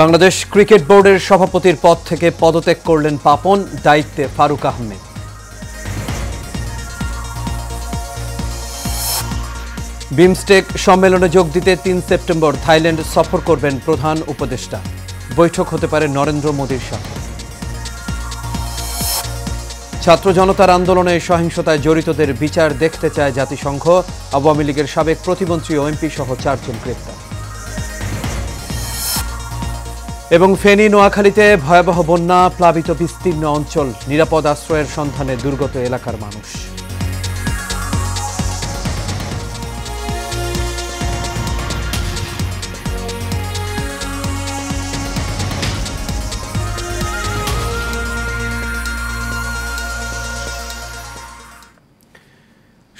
Bangladesh cricket বোর্ডের সভাপতির পদ থেকে পদত্যাগ করলেন পাপন দায়িত্বে ফারুক আহমেদ বিমস্টেক সম্মেলনে যোগ দিতে তিন সেপ্টেম্বর থাইল্যান্ড সফর করবেন প্রধান উপদেষ্টা বৈঠক হতে পারে নরেন্দ্র মোদীর সঙ্গে ছাত্র জনতার আন্দোলনে সহিংসতায় জড়িতদের বিচার দেখতে চায় জাতিসংঘ আওয়ামী লীগের সাবেক প্রতিমন্ত্রী ও এমপি সহ চারজন গ্রেপ্তার এবং ফেনী নোয়াখালীতে ভয়াবহ বন্যা প্লাবিত বিস্তীর্ণ অঞ্চল নিরাপদ আশ্রয়ের সন্ধানে দুর্গত এলাকার মানুষ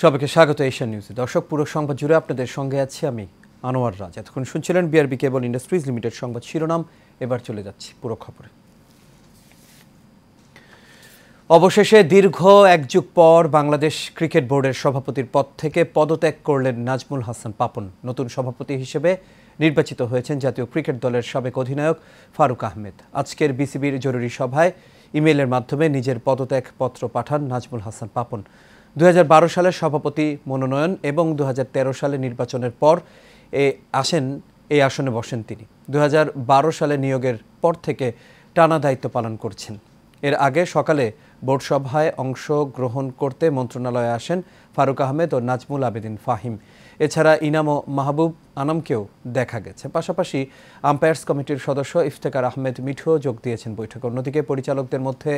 সবাইকে স্বাগত এশিয়ান নিউজে দর্শক পুরো সংবাদ জুড়ে আপনাদের সঙ্গে আছি আমি আনোয়ার রাজ এতক্ষণ শুনছিলেন বিআরবি কেবল ইন্ডাস্ট্রিজ লিমিটেড সংবাদ শিরোনাম এবার চলে যাচ্ছি পুরো খবরে অবশেষে দীর্ঘ এক যুগ পর বাংলাদেশ ক্রিকেট বোর্ডের সভাপতির পদ থেকে পদত্যাগ করলেন নাজমুল হাসান পাপন নতুন সভাপতি হিসেবে নির্বাচিত হয়েছেন জাতীয় ক্রিকেট দলের সাবেক অধিনায়ক ফারুক আহমেদ আজকের বিসিবির জরুরি সভায় ইমেইলের মাধ্যমে নিজের পদত্যাগ পত্র পাঠান নাজমুল হাসান পাপন দু সালে সভাপতি মনোনয়ন এবং দু সালে নির্বাচনের পর এ আসেন এই আসনে বসেন তিনি দু সালে নিয়োগের পর থেকে টানা দায়িত্ব পালন করছেন এর আগে সকালে বোর্ড সভায় অংশ গ্রহণ করতে মন্ত্রণালয়ে আসেন ফারুক আহমেদ ও নাজমুল আবেদিন ফাহিম এছাড়া ইনাম ও মাহবুব আনামকেও দেখা গেছে পাশাপাশি আম্পায়ার্স কমিটির সদস্য ইফতেকার আহমেদ মিঠুও যোগ দিয়েছেন বৈঠকে অন্যদিকে পরিচালকদের মধ্যে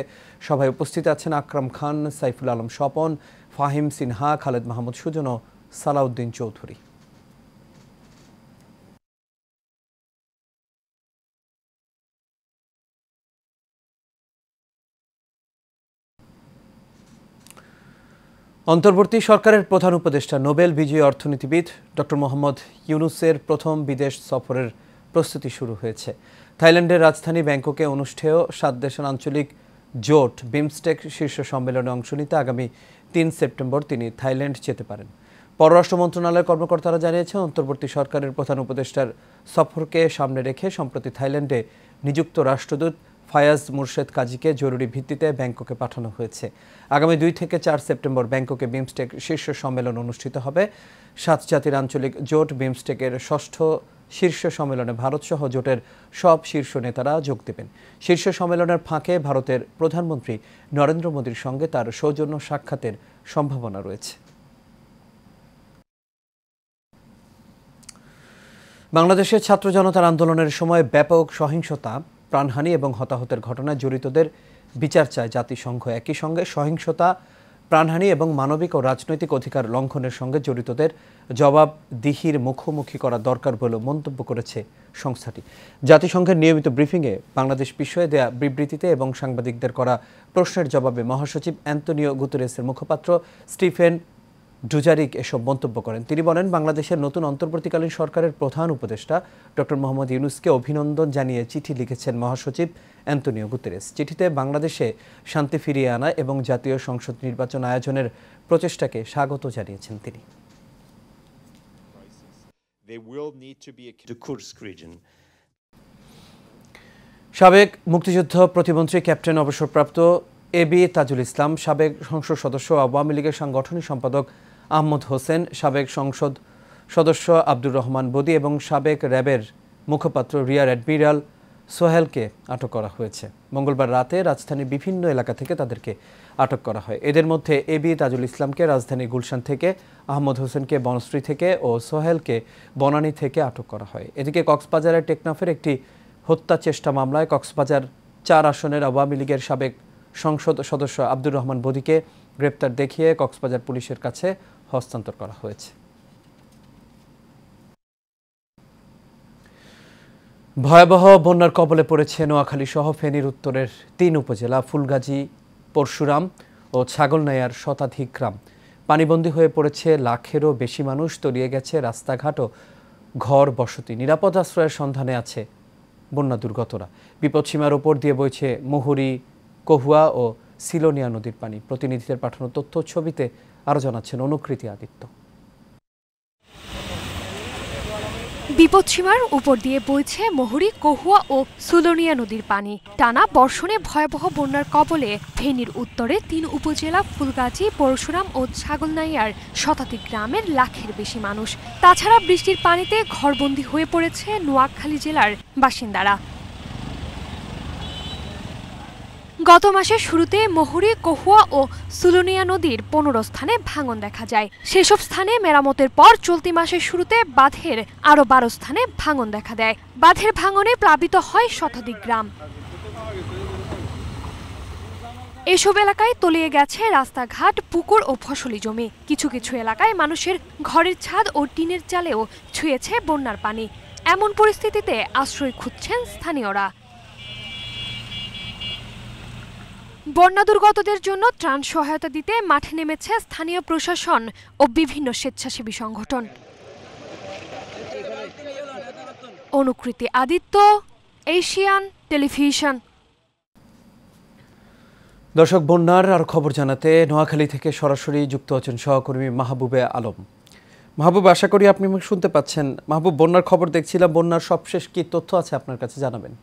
সভায় উপস্থিত আছেন আকরাম খান সাইফুল আলম স্বপন ফাহিম সিনহা খালেদ মাহমুদ সুজন ও সালাউদ্দিন চৌধুরী অন্তর্বর্তী সরকারের প্রধান উপদেষ্টা নোবেল বিজয়ী অর্থনীতিবিদ ডক্টর মোহাম্মদ ইউনুসের প্রথম বিদেশ সফরের প্রস্তুতি শুরু হয়েছে থাইল্যান্ডের রাজধানী ব্যাংককে অনুষ্ঠেয় সাত দেশের আঞ্চলিক জোট বিমস্টেক শীর্ষ সম্মেলনে অংশ নিতে আগামী তিন সেপ্টেম্বর তিনি থাইল্যান্ড যেতে পারেন পররাষ্ট্র মন্ত্রণালয়ের কর্মকর্তারা জানিয়েছেন অন্তর্বর্তী সরকারের প্রধান উপদেষ্টার সফরকে সামনে রেখে সম্প্রতি থাইল্যান্ডে নিযুক্ত রাষ্ট্রদূত ফায়াজ মুর্শেদ কাজীকে জরুরি ভিত্তিতে ব্যাংককে পাঠানো হয়েছে আগামী দুই থেকে চার সেপ্টেম্বর ব্যাংককে বিমস্টেক শীর্ষ সম্মেলন অনুষ্ঠিত হবে সাত জাতির আঞ্চলিক জোট বিমস্টেকের ষষ্ঠ শীর্ষ সম্মেলনে ভারতসহ জোটের সব শীর্ষ নেতারা যোগ দেবেন শীর্ষ সম্মেলনের ফাঁকে ভারতের প্রধানমন্ত্রী নরেন্দ্র মোদীর সঙ্গে তার সৌজন্য সাক্ষাতের সম্ভাবনা রয়েছে বাংলাদেশের ছাত্র জনতার আন্দোলনের সময় ব্যাপক সহিংসতা প্রাণহানি এবং হতাহতের ঘটনায় জড়িতদের বিচার চায় জাতিসংঘ একই সঙ্গে সহিংসতা প্রাণহানি এবং মানবিক ও রাজনৈতিক অধিকার লঙ্ঘনের সঙ্গে জড়িতদের জবাবদিহির মুখোমুখি করা দরকার বলেও মন্তব্য করেছে সংস্থাটি জাতিসংঘের নিয়মিত ব্রিফিংয়ে বাংলাদেশ বিষয়ে দেয়া বিবৃতিতে এবং সাংবাদিকদের করা প্রশ্নের জবাবে মহাসচিব অ্যান্তনিও গুতরেসের মুখপাত্র স্টিফেন ডুজারিক এসব মন্তব্য করেন তিনি বলেন বাংলাদেশের নতুন অন্তর্বর্তীকালীন সরকারের প্রধান উপদেষ্টা ডক্টর মোহাম্মদ ইউনুসকে অভিনন্দন জানিয়ে চিঠি লিখেছেন মহাসচিব অ্যান্তনিও গুতেরেস চিঠিতে বাংলাদেশে শান্তি ফিরিয়ে আনা এবং জাতীয় সংসদ নির্বাচন আয়োজনের প্রচেষ্টাকে স্বাগত জানিয়েছেন তিনি সাবেক মুক্তিযুদ্ধ প্রতিমন্ত্রী ক্যাপ্টেন অবসরপ্রাপ্ত এ বি তাজুল ইসলাম সাবেক সংসদ সদস্য আওয়ামী লীগের সাংগঠনিক সম্পাদক আহমদ হোসেন সাবেক সংসদ সদস্য আব্দুর রহমান বদি এবং সাবেক র্যাবের মুখপাত্র রিয়ার অ্যাডমিরাল সোহেলকে আটক করা হয়েছে মঙ্গলবার রাতে রাজধানীর বিভিন্ন এলাকা থেকে তাদেরকে আটক করা হয় এদের মধ্যে এবি তাজুল ইসলামকে রাজধানী গুলশান থেকে আহমদ হোসেনকে বনশ্রী থেকে ও সোহেলকে বনানী থেকে আটক করা হয় এদিকে কক্সবাজারের টেকনাফের একটি হত্যা চেষ্টা মামলায় কক্সবাজার চার আসনের আওয়ামী লীগের সাবেক সংসদ সদস্য আব্দুর রহমান বদিকে গ্রেপ্তার দেখিয়ে কক্সবাজার পুলিশের কাছে হস্তান্তর করা হয়েছে ভয়াবহ বন্যার কবলে পড়েছে নোয়াখালী সহ ফেনীর উত্তরের তিন উপজেলা ফুলগাজী পরশুরাম ও ছাগলনাইয়ার শতাধিক গ্রাম পানিবন্দী হয়ে পড়েছে লাখেরও বেশি মানুষ তলিয়ে গেছে রাস্তাঘাটও ঘর বসতি নিরাপদ আশ্রয়ের সন্ধানে আছে বন্যা দুর্গতরা বিপদসীমার ওপর দিয়ে বইছে মুহুরি কহুয়া ও সিলোনিয়া নদীর পানি প্রতিনিধিদের পাঠানো তথ্য ছবিতে আরো জানাচ্ছেন অনুকৃতি আদিত্য বিপদসীমার উপর দিয়ে বইছে মহুরী কহুয়া ও সুলনিয়া নদীর পানি টানা বর্ষণে ভয়াবহ বন্যার কবলে ফেনীর উত্তরে তিন উপজেলা ফুলগাজী পরশুরাম ও ছাগলনাইয়ার শতাধিক গ্রামের লাখের বেশি মানুষ তাছাড়া বৃষ্টির পানিতে ঘরবন্দি হয়ে পড়েছে নোয়াখালী জেলার বাসিন্দারা গত মাসের শুরুতে মহুরী কহুয়া ও সুলুনিয়া নদীর পনেরো স্থানে ভাঙন দেখা যায় সেসব স্থানে মেরামতের পর চলতি মাসের শুরুতে বাঁধের আরও বারো স্থানে ভাঙন দেখা দেয় বাঁধের ভাঙনে প্লাবিত হয় শতাধিক গ্রাম এসব এলাকায় তলিয়ে গেছে রাস্তাঘাট পুকুর ও ফসলি জমি কিছু কিছু এলাকায় মানুষের ঘরের ছাদ ও টিনের চালেও ছুঁয়েছে বন্যার পানি এমন পরিস্থিতিতে আশ্রয় খুঁজছেন স্থানীয়রা বন্যা দুর্গতদের জন্য ত্রাণ সহায়তা দিতে মাঠে নেমেছে স্থানীয় প্রশাসন ও বিভিন্ন স্বেচ্ছাসেবী সংগঠন অনুকৃতি আদিত্য এশিয়ান টেলিভিশন দর্শক বন্যার আর খবর জানাতে নোয়াখালী থেকে সরাসরি যুক্ত আছেন সহকর্মী মাহবুবে আলম মাহবুব আশা করি আপনি শুনতে পাচ্ছেন মাহবুব বন্যার খবর দেখছিলাম বন্যার সবশেষ কি তথ্য আছে আপনার কাছে জানাবেন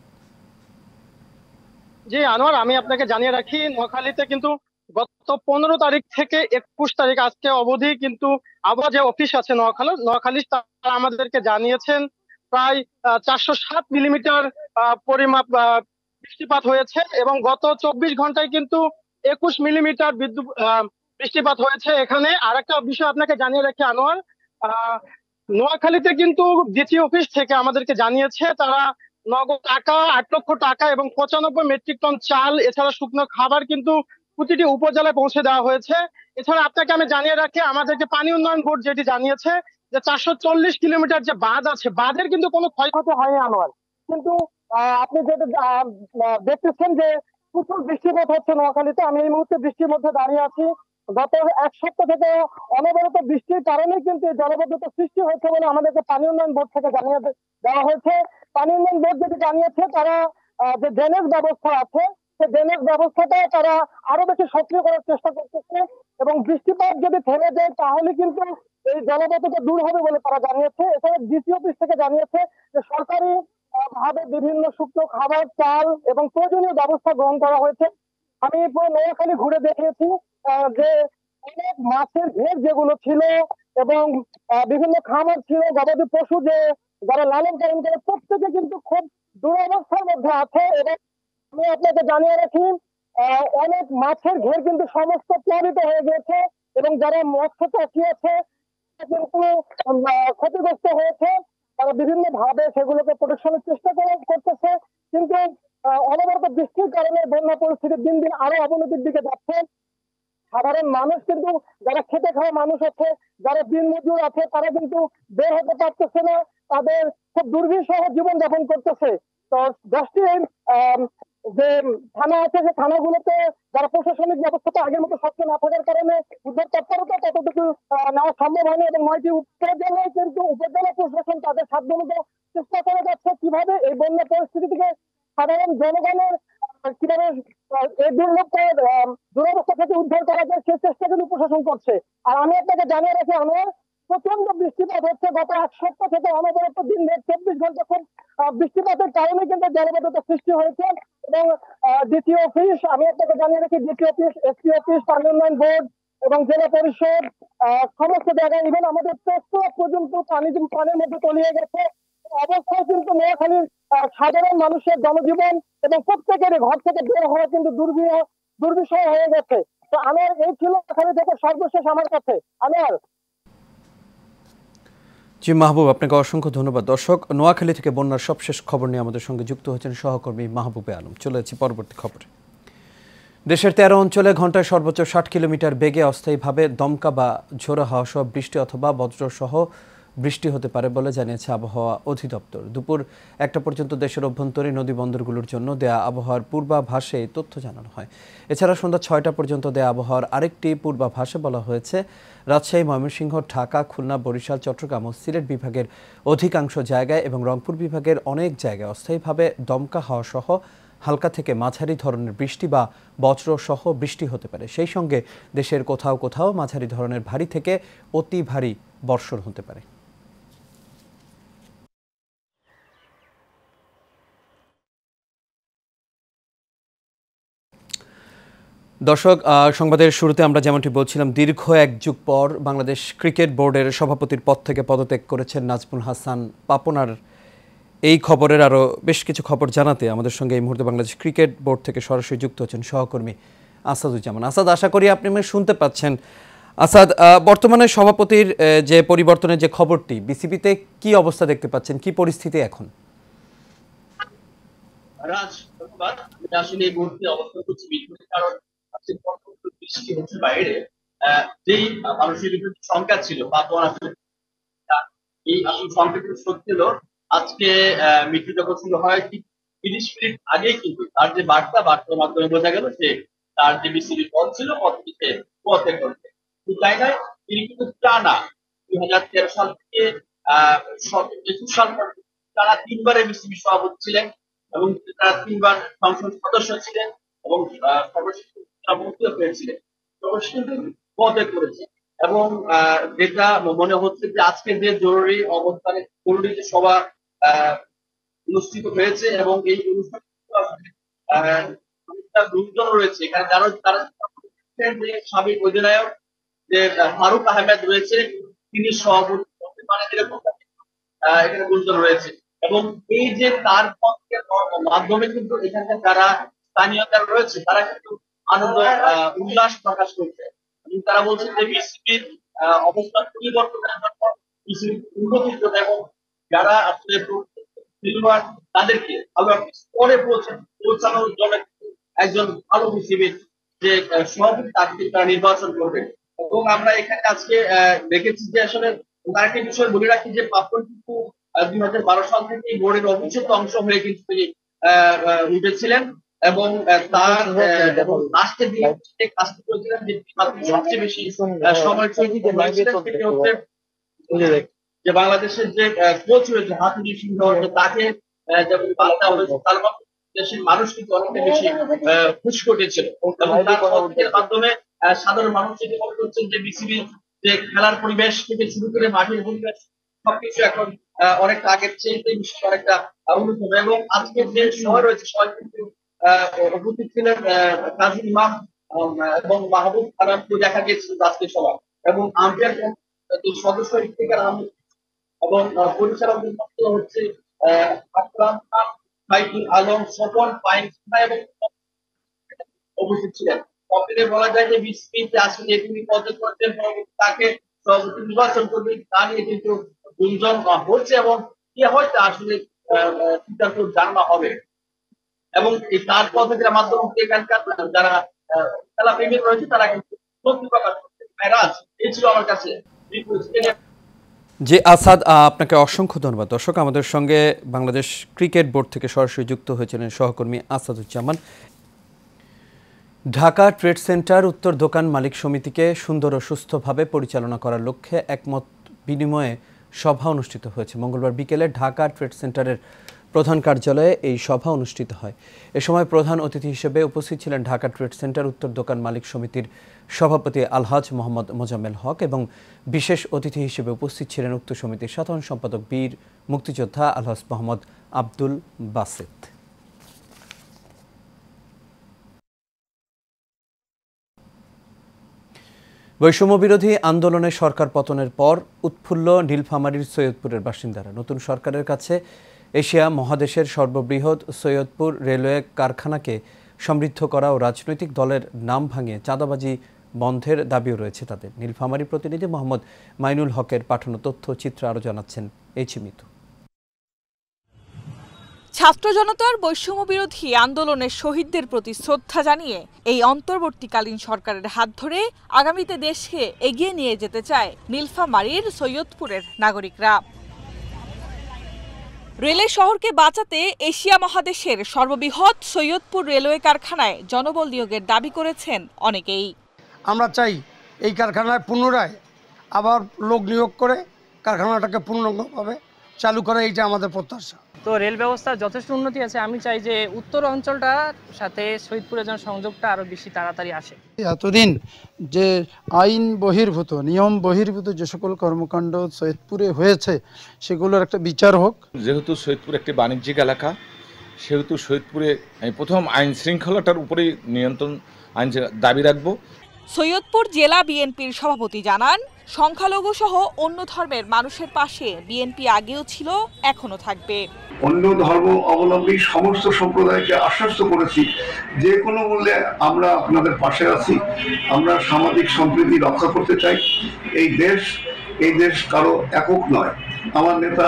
জি আনোয়ার আমি আপনাকে জানিয়ে রাখি নোয়াখালীতে কিন্তু গত পনেরো তারিখ থেকে একুশ তারিখ আজকে অবধি কিন্তু আবার যে অফিস আছে নোয়াখালী নোয়াখালী তারা আমাদেরকে জানিয়েছেন প্রায় চারশো সাত মিলিমিটার পরিমাপ বৃষ্টিপাত হয়েছে এবং গত চব্বিশ ঘন্টায় কিন্তু একুশ মিলিমিটার বিদ্যুৎ বৃষ্টিপাত হয়েছে এখানে আর একটা বিষয় আপনাকে জানিয়ে রাখি আনোয়ার নোয়াখালীতে কিন্তু ডিটি অফিস থেকে আমাদেরকে জানিয়েছে তারা নগদ টাকা আট লক্ষ টাকা এবং পঁচানব্বই মেট্রিক টন চাল এছাড়া শুকনো খাবার কিন্তু প্রতিটি উপজেলায় পৌঁছে দেওয়া হয়েছে এছাড়া আপনাকে আমি জানিয়ে রাখি আমাদের যে পানি উন্নয়ন বোর্ড যেটি জানিয়েছে যে চারশো চল্লিশ কিলোমিটার যে বাঁধ আছে বাঁধের কিন্তু কোনো ক্ষয়ক্ষতি হয়নি আমার কিন্তু আপনি যেটা দেখতেছেন যে প্রচুর বৃষ্টিপাত হচ্ছে নোয়াখালীতে আমি এই মুহূর্তে বৃষ্টির মধ্যে দাঁড়িয়ে আছি গত এক সপ্তাহ থেকে অনবরত বৃষ্টির কারণে কিন্তু জলবদ্ধতা সৃষ্টি হয়েছে বলে আমাদেরকে পানি উন্নয়ন বোর্ড থেকে জানিয়ে দেওয়া হয়েছে পানি বোর্ড যেটি জানিয়েছে তারা যে ড্রেনেজ ব্যবস্থা আছে সে ড্রেনেজ ব্যবস্থাটা তারা আরো বেশি সক্রিয় করার চেষ্টা করতেছে এবং বৃষ্টিপাত যদি থেমে যায় তাহলে কিন্তু এই জলাবদ্ধতা দূর হবে বলে তারা জানিয়েছে এছাড়া ডিসি অফিস থেকে জানিয়েছে যে সরকারি ভাবে বিভিন্ন শুকনো খাবার চাল এবং প্রয়োজনীয় ব্যবস্থা গ্রহণ করা হয়েছে আমি পুরো নোয়াখালী ঘুরে দেখেছি যে অনেক মাছের ঘের যেগুলো ছিল এবং বিভিন্ন খামার ছিল গবাদি পশু যে যারা লালন পালন প্রত্যেকে কিন্তু খুব দুরবস্থার মধ্যে আছে এবং আমি আপনাকে জানিয়ে রাখি অনেক মাছের ঘের কিন্তু সমস্ত প্লাবিত হয়ে গেছে এবং যারা মৎস্য চাষি আছে কিন্তু ক্ষতিগ্রস্ত হয়েছে তারা বিভিন্ন ভাবে সেগুলোকে প্রোটেকশনের চেষ্টা করতেছে কিন্তু অনবরত বৃষ্টির কারণে বন্যা পরিস্থিতি দিন দিন আরো অবনতির দিকে যাচ্ছে সাধারণ মানুষ কিন্তু যারা খেতে খাওয়া মানুষ আছে যারা দিন মজুর আছে তারা কিন্তু বের হতে পারতেছে না তাদের খুব দুর্বিষহ জীবন যাপন করতেছে তো দশটির যে থানা আছে যে থানাগুলোতে যারা প্রশাসনিক ব্যবস্থাটা আগের মতো শক্ত না থাকার কারণে উদ্ধার তৎপরতা ততটুকু নেওয়া সম্ভব হয়নি এবং নয়টি উপজেলায় কিন্তু উপজেলা প্রশাসন তাদের সাধ্য মতো চেষ্টা করে যাচ্ছে কিভাবে এই বন্যা পরিস্থিতি থেকে সাধারণ জনগণের কিভাবে এই দুর্ভোগের দুরবস্থা থেকে উদ্ধার করা যায় সেই চেষ্টা কিন্তু প্রশাসন করছে আর আমি আপনাকে জানিয়ে রাখি আমার প্রচন্ড বৃষ্টিপাত হচ্ছে গত এক সপ্তাহ থেকে অনবরত দিন রাত চব্বিশ ঘন্টা খুব বৃষ্টিপাতের কারণে কিন্তু জলবদ্ধতা সৃষ্টি হয়েছে এবং দ্বিতীয় অফিস আমি আপনাকে জানিয়ে রাখি দ্বিতীয় অফিস এসপি অফিস পানি বোর্ড এবং জেলা পরিষদ সমস্ত জায়গায় ইভেন আমাদের তেজপুরা পর্যন্ত পানি পানির মধ্যে তলিয়ে গেছে অবস্থায় কিন্তু নোয়াখালীর সাধারণ মানুষের জনজীবন এবং প্রত্যেকের ঘর থেকে বের হওয়া কিন্তু দুর্বিহ দুর্বিষয় হয়ে গেছে তো আমার এই ছিল এখানে থেকে সর্বশেষ আমার কাছে আমার জি মাহবুব আপনাকে অসংখ্য ধন্যবাদ দর্শক নোয়াখালী থেকে বন্যার সবশেষ খবর নিয়ে আমাদের সঙ্গে যুক্ত হয়েছেন সহকর্মী মাহবুবে আলম চলে যাচ্ছি পরবর্তী খবরে দেশের তেরো অঞ্চলে ঘন্টায় সর্বোচ্চ ষাট কিলোমিটার বেগে অস্থায়ীভাবে দমকা বা ঝোড়ো হাওয়া সহ বৃষ্টি অথবা বজ্রসহ বৃষ্টি হতে পারে বলে জানিয়েছে আবহাওয়া অধিদপ্তর দুপুর একটা পর্যন্ত দেশের অভ্যন্তরে নদী বন্দরগুলোর জন্য দেয়া আবহাওয়ার পূর্বাভাসে এই তথ্য জানানো হয় এছাড়া সন্ধ্যা ছয়টা পর্যন্ত দেয়া আবহাওয়ার আরেকটি পূর্বাভাসে বলা হয়েছে রাজশাহী ময়মনসিংহ ঢাকা খুলনা বরিশাল চট্টগ্রাম ও সিলেট বিভাগের অধিকাংশ জায়গায় এবং রংপুর বিভাগের অনেক জায়গায় অস্থায়ীভাবে দমকা হওয়া সহ হালকা থেকে মাঝারি ধরনের বৃষ্টি বা সহ বৃষ্টি হতে পারে সেই সঙ্গে দেশের কোথাও কোথাও মাঝারি ধরনের ভারী থেকে অতি ভারী বর্ষণ হতে পারে দর্শক সংবাদের শুরুতে আমরা যেমনটি বলছিলাম দীর্ঘ এক যুগ পর বাংলাদেশ ক্রিকেট বোর্ডের সভাপতির পদ থেকে পদত্যাগ করেছেন নাজমুল হাসান পাপনার এই খবরের আরও বেশ কিছু খবর জানাতে আমাদের সঙ্গে এই মুহূর্তে বাংলাদেশ ক্রিকেট বোর্ড থেকে সরাসরি যুক্ত হচ্ছেন সহকর্মী আসাদুজ্জামান আসাদ আশা করি আপনি মানে শুনতে পাচ্ছেন আসাদ বর্তমানে সভাপতির যে পরিবর্তনের যে খবরটি বিসিবিতে কি অবস্থা দেখতে পাচ্ছেন কি পরিস্থিতি এখন রাজ আসলে এই মুহূর্তে অবস্থান করছি কারণ বাইরে যেই মানুষের ছিল এই সত্যি হলো আজকে মৃত্যু যখন শুরু হয় ঠিক তিরিশ মিনিট আগেই কিন্তু তার যে বার্তা বার্তার মাধ্যমে বোঝা গেল সে তার যে পদ ছিল পথে করতে তাই নয় তিনি কিন্তু টানা দুই হাজার তেরো সাল থেকে আহ একুশ সাল পর্যন্ত তারা তিনবারে বিসিবির সভাপতি ছিলেন এবং তারা তিনবার সংসদ সদস্য ছিলেন এবং সর্বশেষ সামর্থ্য পেয়েছিলেন তখন করেছে এবং যেটা মনে হচ্ছে যে আজকে যে জরুরি অবস্থানে জরুরি যে সভা অনুষ্ঠিত হয়েছে এবং এই অনুষ্ঠান লোকজন রয়েছে এখানে যারা তারা সাবেক অধিনায়ক যে ফারুক আহমেদ রয়েছে তিনি সভাপতি মানে এখানে গুরুজন রয়েছে এবং এই যে তার মাধ্যমে কিন্তু এখানে যারা স্থানীয় রয়েছে তারা কিন্তু আনন্দ উল্লাস প্রকাশ করছে এবং তারা বলছেন যে বিসিবির অবস্থা পরিবর্তনের বিসিবির উন্নতির জন্য এবং যারা আসলে খেলোয়াড় তাদেরকে ভালো স্তরে স্কোরে পৌঁছানোর জন্য একজন ভালো বিসিবির যে সভাপতি তাকে তারা নির্বাচন করবে এবং আমরা এখানে আজকে দেখেছি যে আসলে তার একটা বিষয় বলে রাখি যে পাপন কিন্তু দুই হাজার বারো সাল থেকে বোর্ডের অবিচ্ছেদ্য অংশ হয়ে কিন্তু তিনি উঠেছিলেন এবং তার লাস্টে দিয়ে কাজটি করেছিলেন যে সবচেয়ে বেশি সময় যে বাংলাদেশের যে কোচ হয়েছে হাতুরি সিংহ হ্যাঁ। তাকে যেমন পাল্টা হয়েছে হ্যাঁ। তার দেশের মানুষ কিন্তু অনেকটা বেশি খুশ হ্যাঁ, ঘটেছিল এবং তার মাধ্যমে সাধারণ মানুষ যদি মনে করছেন যে বিসিবি যে খেলার পরিবেশ থেকে শুরু করে মাঠের পরিবেশ সবকিছু এখন অনেকটা আগের চেয়ে অনেকটা উন্নত হবে এবং আজকের যে সময় রয়েছে সবাই কিন্তু উপস্থিত ছিলেন কাজী ইমাম এবং মাহবুব খানাকে দেখা গেছে আজকে সভা এবং সদস্য ইফতিকার আহমেদ এবং পরিচালক হচ্ছে আকরাম খান আলম পাইন এবং উপস্থিত ছিলেন কপিতে বলা যায় যে বিসমিতে আসলে তিনি পদত্যাগ করতেন তাকে সভাপতি নির্বাচন করবে তা নিয়ে কিন্তু গুঞ্জন হচ্ছে এবং কি হয়তো আসলে সিদ্ধান্ত জানা হবে এবং তার পদ্ধতির মাধ্যমে এখানকার যারা খেলা প্রেমী রয়েছে তারা কিন্তু প্রকাশ এই ছিল আমার কাছে জি আসাদ আপনাকে অসংখ্য ধন্যবাদ দর্শক আমাদের সঙ্গে বাংলাদেশ ক্রিকেট বোর্ড থেকে সরাসরি যুক্ত হয়েছিলেন সহকর্মী আসাদুজ্জামান ঢাকা ট্রেড সেন্টার উত্তর দোকান মালিক সমিতিকে সুন্দর ও সুস্থভাবে পরিচালনা করার লক্ষ্যে একমত বিনিময়ে সভা অনুষ্ঠিত হয়েছে মঙ্গলবার বিকেলে ঢাকা ট্রেড সেন্টারের প্রধান কার্যালয়ে এই সভা অনুষ্ঠিত হয় এ সময় প্রধান অতিথি হিসেবে উপস্থিত ছিলেন ঢাকা ট্রেড সেন্টার উত্তর দোকান মালিক সমিতির সভাপতি আলহাজ মোহাম্মদ মোজামেল হক এবং বিশেষ অতিথি হিসেবে উপস্থিত ছিলেন উক্ত সমিতির সাধারণ সম্পাদক বীর মুক্তিযোদ্ধা আলহাজ মোহাম্মদ আব্দুল বাসেদ বৈষম্যবিরোধী আন্দোলনে সরকার পতনের পর উৎফুল্ল নীলফামারির সৈয়দপুরের বাসিন্দারা নতুন সরকারের কাছে এশিয়া মহাদেশের সর্ববৃহৎ সৈয়দপুর রেলওয়ে কারখানাকে সমৃদ্ধ করা ও রাজনৈতিক দলের নাম ভাঙে চাঁদাবাজি বন্ধের দাবিও রয়েছে তাদের নীলফামারি প্রতিনিধি মোহাম্মদ মাইনুল হকের পাঠানো তথ্য চিত্র আরও জানাচ্ছেন এই চিমিত ছাত্র জনতার বৈষম্য বিরোধী আন্দোলনের শহীদদের প্রতি শ্রদ্ধা জানিয়ে এই অন্তর্বর্তীকালীন সরকারের হাত ধরে আগামীতে দেশকে এগিয়ে নিয়ে যেতে চায় নীলফামারীর সৈয়দপুরের নাগরিকরা রেলে শহরকে বাঁচাতে এশিয়া মহাদেশের সর্ববৃহৎ সৈয়দপুর রেলওয়ে কারখানায় জনবল নিয়োগের দাবি করেছেন অনেকেই আমরা চাই এই কারখানায় পুনরায় আবার লোক নিয়োগ করে কারখানাটাকে পূর্ণাঙ্গভাবে চালু করা এইটা আমাদের প্রত্যাশা তো রেল ব্যবস্থার যথেষ্ট উন্নতি আছে আমি চাই যে উত্তর অঞ্চলটার সাথে শহীদপুরে যেন সংযোগটা আরও বেশি তাড়াতাড়ি আসে এতদিন যে আইন বহির্ভূত নিয়ম বহির্ভূত যে সকল কর্মকাণ্ড সৈয়দপুরে হয়েছে সেগুলোর একটা বিচার হোক যেহেতু সৈয়দপুর একটি বাণিজ্যিক এলাকা সেহেতু সৈয়দপুরে প্রথম আইন শৃঙ্খলাটার উপরেই নিয়ন্ত্রণ আইন দাবি রাখবো সৈয়দপুর জেলা বিএনপির সভাপতি জানান সংখ্যালঘু সহ অন্য ধর্মের মানুষের পাশে বিএনপি আগেও ছিল এখনও থাকবে অন্য ধর্ম অবলম্বী সমস্ত সম্প্রদায়কে আশ্বস্ত করেছি যে কোনো মূল্যে আমরা আপনাদের পাশে আছি আমরা সামাজিক সম্প্রীতি রক্ষা করতে চাই এই দেশ এই দেশ কারো একক নয় আমার নেতা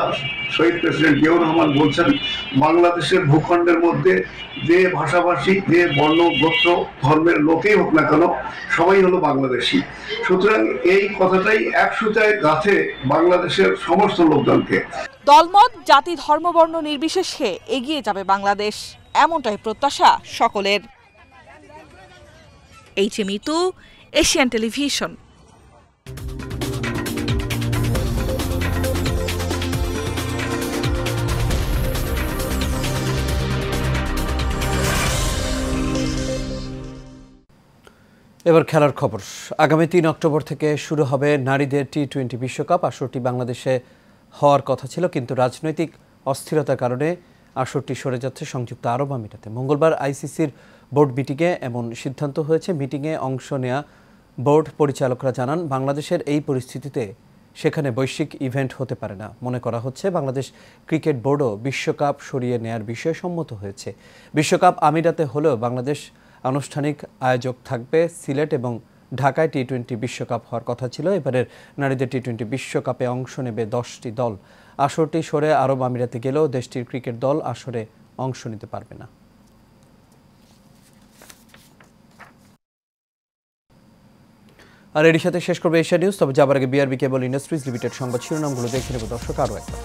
শহীদ প্রেসিডেন্ট জিয়াউর রহমান বলছেন বাংলাদেশের ভূখণ্ডের মধ্যে যে ভাষাভাষী যে বর্ণ গোত্র ধর্মের লোকেই হোক না কেন সবাই হলো বাংলাদেশি সুতরাং এই কথাটাই একসুতায় গাছে বাংলাদেশের সমস্ত লোকজনকে দলমত জাতি ধর্মবর্ণ নির্বিশেষে এগিয়ে যাবে বাংলাদেশ এমনটাই প্রত্যাশা সকলের H M Itu Asian television এবার খেলার খবর আগামী তিন অক্টোবর থেকে শুরু হবে নারীদের টি টোয়েন্টি বিশ্বকাপ আসরটি বাংলাদেশে হওয়ার কথা ছিল কিন্তু রাজনৈতিক অস্থিরতার কারণে আসরটি সরে যাচ্ছে সংযুক্ত আরব আমিরাতে মঙ্গলবার আইসিসির বোর্ড মিটিংয়ে এমন সিদ্ধান্ত হয়েছে মিটিংয়ে অংশ নেয়া বোর্ড পরিচালকরা জানান বাংলাদেশের এই পরিস্থিতিতে সেখানে বৈশ্বিক ইভেন্ট হতে পারে না মনে করা হচ্ছে বাংলাদেশ ক্রিকেট বোর্ডও বিশ্বকাপ সরিয়ে নেয়ার বিষয়ে সম্মত হয়েছে বিশ্বকাপ আমিরাতে হলেও বাংলাদেশ আনুষ্ঠানিক আয়োজক থাকবে সিলেট এবং ঢাকায় টি টোয়েন্টি বিশ্বকাপ হওয়ার কথা ছিল এবারের নারীদের টি টোয়েন্টি বিশ্বকাপে অংশ নেবে দশটি দল আসরটি সরে আরব আমিরাতে গেলেও দেশটির ক্রিকেট দল আসরে অংশ নিতে পারবে না আর এর সাথে শেষ করবে এশিয়া নিউজ তবে যাবার আগে বিআরবি কেবল ইন্ডাস্ট্রিজ লিমিটেড সংবাদ শিরোনামগুলো দেখে নেব দর্শক আরও একবার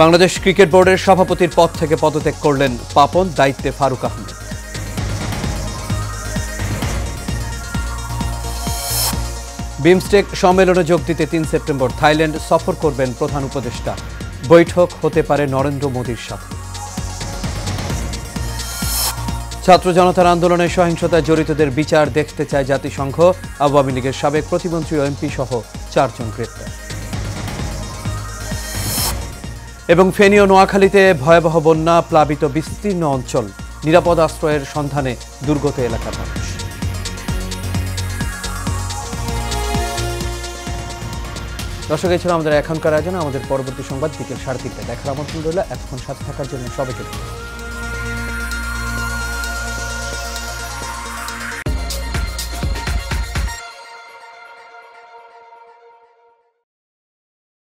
বাংলাদেশ ক্রিকেট বোর্ডের সভাপতির পদ থেকে পদত্যাগ করলেন পাপন দায়িত্বে ফারুক আহমেদ বিমস্টেক সম্মেলনে যোগ দিতে তিন সেপ্টেম্বর থাইল্যান্ড সফর করবেন প্রধান উপদেষ্টা বৈঠক হতে পারে নরেন্দ্র মোদীর সাথে ছাত্র জনতার আন্দোলনে সহিংসতায় জড়িতদের বিচার দেখতে চায় জাতিসংঘ আওয়ামী লীগের সাবেক প্রতিমন্ত্রী এমপি সহ চারজন গ্রেপ্তার এবং ফেনীয় নোয়াখালীতে ভয়াবহ বন্যা প্লাবিত বিস্তীর্ণ অঞ্চল নিরাপদ আশ্রয়ের সন্ধানে দুর্গত এলাকার মানুষ দর্শক এই ছিল আমাদের এখনকার আয়োজন আমাদের পরবর্তী সংবাদ বিকেল সাড়ে তিনটায় দেখার আমন্ত্রণ রইল এখন সাথে থাকার জন্য সবাইকে